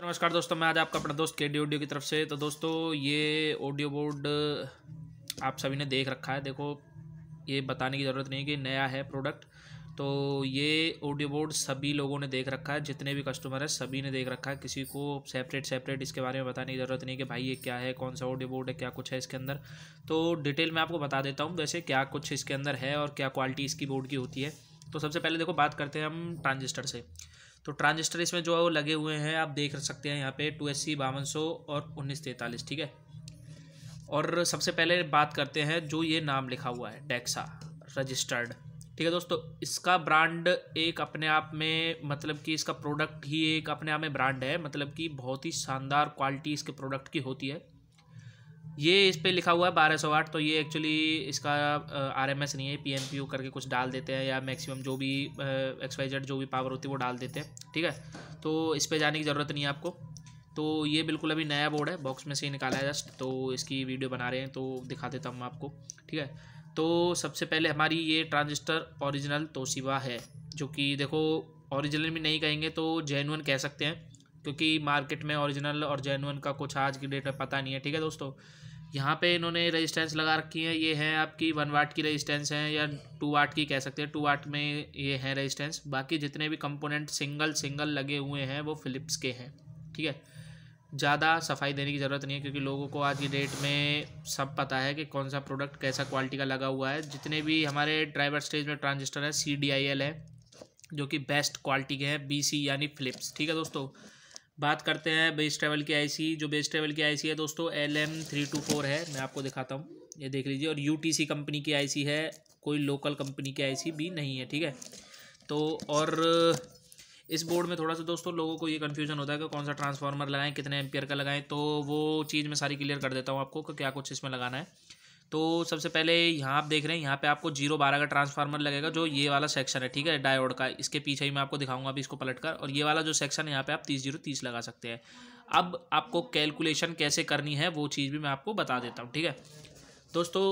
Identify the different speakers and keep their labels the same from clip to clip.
Speaker 1: तो नमस्कार दोस्तों मैं आज आपका अपना दोस्त के डी ऑडियो की तरफ से तो दोस्तों ये ऑडियो बोर्ड आप सभी ने देख रखा है देखो ये बताने की ज़रूरत नहीं कि नया है प्रोडक्ट तो ये ऑडियो बोर्ड सभी लोगों ने देख रखा है जितने भी कस्टमर हैं सभी ने देख रखा है किसी को सेपरेट सेपरेट इसके बारे में बताने की ज़रूरत नहीं कि भाई ये क्या है कौन सा ऑडियो बोर्ड है क्या कुछ है इसके अंदर तो डिटेल मैं आपको बता देता हूँ वैसे क्या कुछ इसके अंदर है और क्या क्वालिटी इसकी बोर्ड की होती है तो सबसे पहले देखो बात करते हैं हम ट्रांजिस्टर से तो ट्रांजिस्टर इसमें जो है वो लगे हुए हैं आप देख सकते हैं यहाँ पे टू एस सी बावन सौ और उन्नीस तैंतालीस ठीक है और सबसे पहले बात करते हैं जो ये नाम लिखा हुआ है डेक्सा रजिस्टर्ड ठीक है दोस्तों इसका ब्रांड एक अपने आप में मतलब कि इसका प्रोडक्ट ही एक अपने आप में ब्रांड है मतलब कि बहुत ही शानदार क्वालिटी इसके प्रोडक्ट की होती है ये इस पर लिखा हुआ है बारह सौ आठ तो ये एक्चुअली इसका आर एम एस नहीं है पी एम पी ओ करके कुछ डाल देते हैं या मैक्सिमम जो भी एक्स वाई जेड जो भी पावर होती है वो डाल देते हैं ठीक है तो इस पर जाने की ज़रूरत नहीं है आपको तो ये बिल्कुल अभी नया बोर्ड है बॉक्स में से ही निकाला है जस्ट तो इसकी वीडियो बना रहे हैं तो दिखा देता हूँ आपको ठीक है तो सबसे पहले हमारी ये ट्रांजिस्टर ओरिजिनल तोशिबा है जो कि देखो ओरिजिनल भी नहीं कहेंगे तो जेनुअन कह सकते हैं क्योंकि मार्केट में ओरिजिनल और जेनुअन का कुछ आज की डेट में पता नहीं है ठीक है दोस्तों यहाँ पे इन्होंने रेजिस्टेंस लगा रखी है ये है आपकी वन वाट की रेजिस्टेंस है या टू वाट की कह सकते हैं टू वाट में ये है रेजिस्टेंस बाकी जितने भी कंपोनेंट सिंगल सिंगल लगे हुए हैं वो फिलिप्स के हैं ठीक है ज़्यादा सफाई देने की ज़रूरत नहीं है क्योंकि लोगों को आज की डेट में सब पता है कि कौन सा प्रोडक्ट कैसा क्वालिटी का लगा हुआ है जितने भी हमारे ड्राइवर स्टेज में ट्रांजिस्टर है सी है जो कि बेस्ट क्वालिटी के हैं बी यानी फ़िलिप्स ठीक है दोस्तों बात करते हैं बेस ट्रेवल की आईसी जो बेस ट्रेवल की आईसी है दोस्तों L M three two four है मैं आपको दिखाता हूँ ये देख लीजिए और यू टी सी कंपनी की आईसी है कोई लोकल कंपनी की आईसी भी नहीं है ठीक है तो और इस बोर्ड में थोड़ा सा दोस्तों लोगों को ये कन्फ्यूजन होता है कि कौन सा ट्रांसफार्मर लगाएं कितने एम्पियर का लगाएं तो वो चीज़ मैं सारी क्लियर कर देता हूँ आपको कि क्या कुछ इसमें लगाना है तो सबसे पहले यहाँ आप देख रहे हैं यहाँ पे आपको जीरो बारह का ट्रांसफार्मर लगेगा जो ये वाला सेक्शन है ठीक है डायोड का इसके पीछे ही मैं आपको दिखाऊंगा अभी इसको पलट कर और ये वाला जो सेक्शन है यहाँ पे आप तीस जीरो तीस लगा सकते हैं अब आपको कैलकुलेशन कैसे करनी है वो चीज़ भी मैं आपको बता देता हूँ ठीक है दोस्तों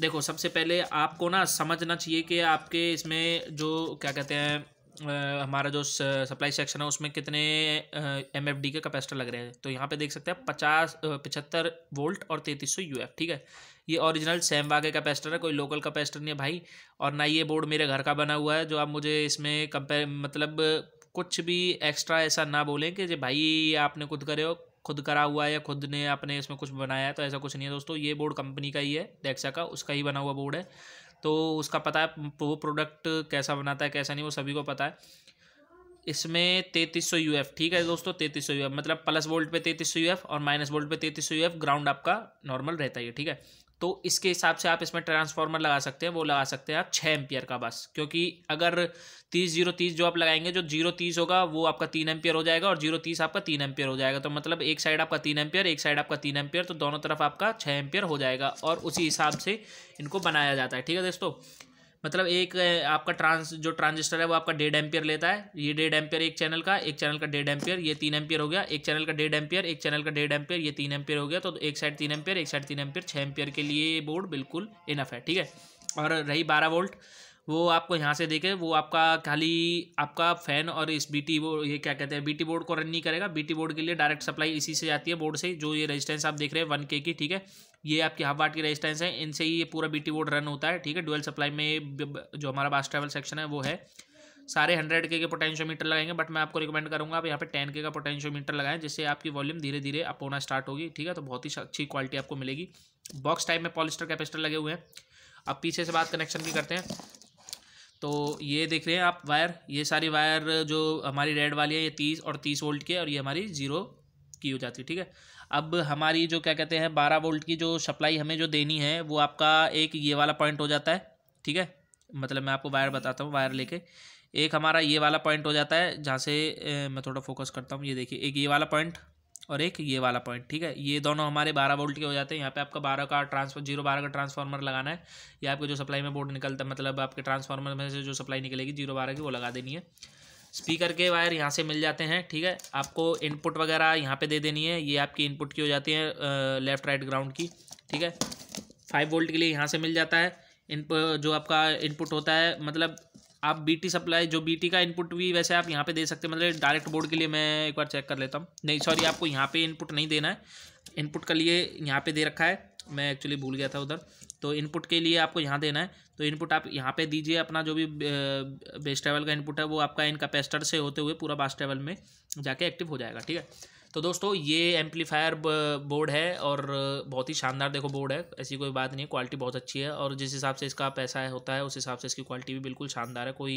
Speaker 1: देखो सबसे पहले आपको ना समझना चाहिए कि आपके इसमें जो क्या कहते हैं हमारा जो सप्लाई सेक्शन है उसमें कितने एम एफ डी के कैपेसिटर लग रहे हैं तो यहाँ पे देख सकते हैं पचास पचहत्तर वोल्ट और तैंतीस सौ यू एफ ठीक है ये ओरिजिनल सैमवा के कैपेसिटर है कोई लोकल कैपेसिटर नहीं है भाई और ना ये बोर्ड मेरे घर का बना हुआ है जो आप मुझे इसमें कंपेयर मतलब कुछ भी एक्स्ट्रा ऐसा ना बोलें कि जो भाई आपने खुद करे हो खुद करा हुआ है या खुद ने आपने इसमें कुछ बनाया है तो ऐसा कुछ नहीं है दोस्तों ये बोर्ड कंपनी का ही है डेक्सा का उसका ही बना हुआ बोर्ड है तो उसका पता है वो प्रोडक्ट कैसा बनाता है कैसा नहीं वो सभी को पता है इसमें तैतीस सौ यू ठीक है दोस्तों तैतीस सौ यू मतलब प्लस वोल्ट पे तैतीस सौ यू और माइनस वोल्ट पे तैतीस सौ यू ग्राउंड आपका नॉर्मल रहता है ठीक है तो इसके हिसाब से आप इसमें ट्रांसफार्मर लगा सकते हैं वो लगा सकते हैं आप छः एम्पियर का बस क्योंकि अगर तीस जीरो तीस जो आप लगाएंगे जो जीरो तीस होगा वो आपका तीन एम्पियर हो जाएगा और जीरो तीस आपका तीन एम्पियर हो जाएगा तो मतलब एक साइड आपका तीन एम्पियर एक साइड आपका तीन एम्पियर तो दोनों तरफ आपका छः एम्पियर हो जाएगा और उसी हिसाब से इनको बनाया जाता है ठीक है दोस्तों मतलब एक आपका ट्रांस जो ट्रांजिस्टर है वो आपका डेढ़ एम्पियर लेता है ये डेढ़ एम्पियर एक चैनल का एक चैनल का डेढ़ एम्पियर ये तीन एम्पियर हो गया एक चैनल का डेढ़ एम्पियर एक चैनल का डेढ़ एम्पियर ये तीन एम्पियर हो गया तो एक साइड तीन एम्पियर एक साइड तीन एम्पियर छः एम्पियर के लिए ये बोर्ड बिल्कुल इनफ है ठीक है और रही बारह वोल्ट वो आपको यहाँ से देखे वो आपका खाली आपका फ़ैन और इस बीटी वो ये क्या कहते हैं बीटी बोर्ड को रन नहीं करेगा बीटी बोर्ड के लिए डायरेक्ट सप्लाई इसी से जाती है बोर्ड से जो ये रेजिस्टेंस आप देख रहे हैं वन के की ठीक है ये आपके हाफ वाट की रेजिस्टेंस है इनसे ही ये पूरा बीटी बोर्ड रन होता है ठीक है डुअल सप्लाई में जो हमारा बास ट्रेवल सेक्शन है वो है सारे हंड्रेड के के पोटेंशियोमीटर लगाएंगे बट मैं आपको रिकमेंड करूंगा आप यहाँ पे टेन के का पोटेंशियोमीटर लगाएं जिससे आपकी वॉल्यूम धीरे धीरे अप होना स्टार्ट होगी ठीक है तो बहुत ही अच्छी क्वालिटी आपको मिलेगी बॉक्स टाइप में पॉलिस्टर कैपेसिटर लगे हुए हैं अब पीछे से बात कनेक्शन की करते हैं तो ये देख रहे हैं आप वायर ये सारी वायर जो हमारी रेड वाली है ये तीस और तीस वोल्ट की है और ये हमारी जीरो की हो जाती है ठीक है अब हमारी जो क्या कहते हैं बारह वोल्ट की जो सप्लाई हमें जो देनी है वो आपका एक ये वाला पॉइंट हो जाता है ठीक है मतलब मैं आपको वायर बताता हूँ वायर लेके एक हमारा ये वाला पॉइंट हो जाता है जहाँ से मैं थोड़ा फोकस करता हूँ ये देखिए एक ये वाला पॉइंट और एक ये वाला पॉइंट ठीक है ये दोनों हमारे बारह वोल्ट के हो जाते हैं यहाँ पे आपका बारह का ट्रांसफर जीरो बारह का ट्रांसफार्मर लगाना है या आपके जो सप्लाई में बोर्ड निकलता है मतलब आपके ट्रांसफार्मर में से जो सप्लाई निकलेगी जीरो बारह की वो लगा देनी है स्पीकर के वायर यहाँ से मिल जाते हैं ठीक है आपको इनपुट वगैरह यहाँ पे दे देनी है ये आपकी इनपुट की हो जाती है लेफ़्ट राइट ग्राउंड की ठीक है फाइव वोल्ट के लिए यहाँ से मिल जाता है इन जो आपका इनपुट होता है मतलब आप बीटी सप्लाई जो बीटी का इनपुट भी वैसे आप यहाँ पे दे सकते हैं मतलब डायरेक्ट बोर्ड के लिए मैं एक बार चेक कर लेता हूँ नहीं सॉरी आपको यहाँ पे इनपुट नहीं देना है इनपुट के लिए यहाँ पे दे रखा है मैं एक्चुअली भूल गया था उधर तो इनपुट के लिए आपको यहाँ देना है तो इनपुट आप यहाँ पे दीजिए अपना जो भी बेस्ट ट्रेवल का इनपुट है वो आपका इन कैपेसिटर से होते हुए पूरा बास ट्रेवल में जाके एक्टिव हो जाएगा ठीक है तो दोस्तों ये एम्पलीफायर बोर्ड है और बहुत ही शानदार देखो बोर्ड है ऐसी कोई बात नहीं है क्वालिटी बहुत अच्छी है और जिस हिसाब से इसका पैसा है होता है उस हिसाब से इसकी क्वालिटी भी बिल्कुल शानदार है कोई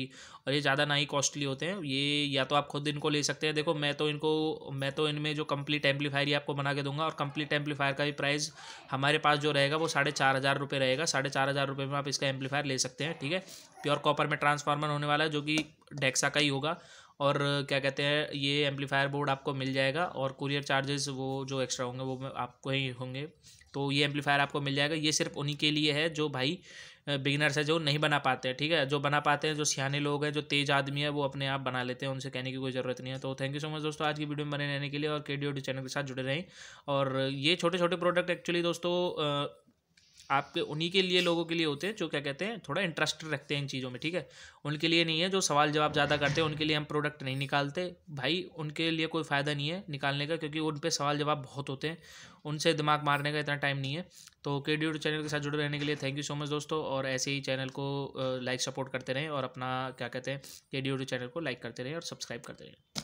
Speaker 1: और ये ज़्यादा ना ही कॉस्टली होते हैं ये या तो आप खुद इनको ले सकते हैं देखो मैं तो इनको मैं तो इनमें जो कम्प्लीट एम्पलीफायर ही आपको बना के दूंगा और कम्प्लीट एम्पलीफायर का भी प्राइस हमारे पास जो रहेगा वो साढ़े चार हज़ार रुपये रहेगा साढ़े चार हज़ार रुपये में आप इसका एम्पलीफायर ले सकते हैं ठीक है प्योर कॉपर में ट्रांसफार्मर होने वाला है जो कि डेक्सा का ही होगा और क्या कहते हैं ये एम्पलीफायर बोर्ड आपको मिल जाएगा और कुरियर चार्जेस वो जो एक्स्ट्रा होंगे वो आपको ही होंगे तो ये एम्पलीफायर आपको मिल जाएगा ये सिर्फ उन्हीं के लिए है जो भाई बिगिनर्स है जो नहीं बना पाते हैं ठीक है जो बना पाते हैं जो सियाने लोग हैं जो तेज आदमी है वो अपने आप बना लेते हैं उनसे कहने की कोई ज़रूरत नहीं है तो थैंक यू सो मच दोस्तों आज की वीडियो में बने रहने के लिए और के डी चैनल के साथ जुड़े रहें और ये छोटे छोटे प्रोडक्ट एक्चुअली दोस्तों आपके उन्हीं के लिए लोगों के लिए होते हैं जो क्या कहते हैं थोड़ा इंटरेस्ट रखते हैं इन चीज़ों में ठीक है उनके लिए नहीं है जो सवाल जवाब ज़्यादा करते हैं उनके लिए हम प्रोडक्ट नहीं निकालते भाई उनके लिए कोई फ़ायदा नहीं है निकालने का क्योंकि उन पर सवाल जवाब बहुत होते हैं उनसे दिमाग मारने का इतना टाइम नहीं है तो के डी चैनल के साथ जुड़े रहने के लिए थैंक यू सो मच दोस्तों और ऐसे ही चैनल को लाइक सपोर्ट करते रहें और अपना क्या कहते हैं के डी चैनल को लाइक करते रहें और सब्सक्राइब करते रहें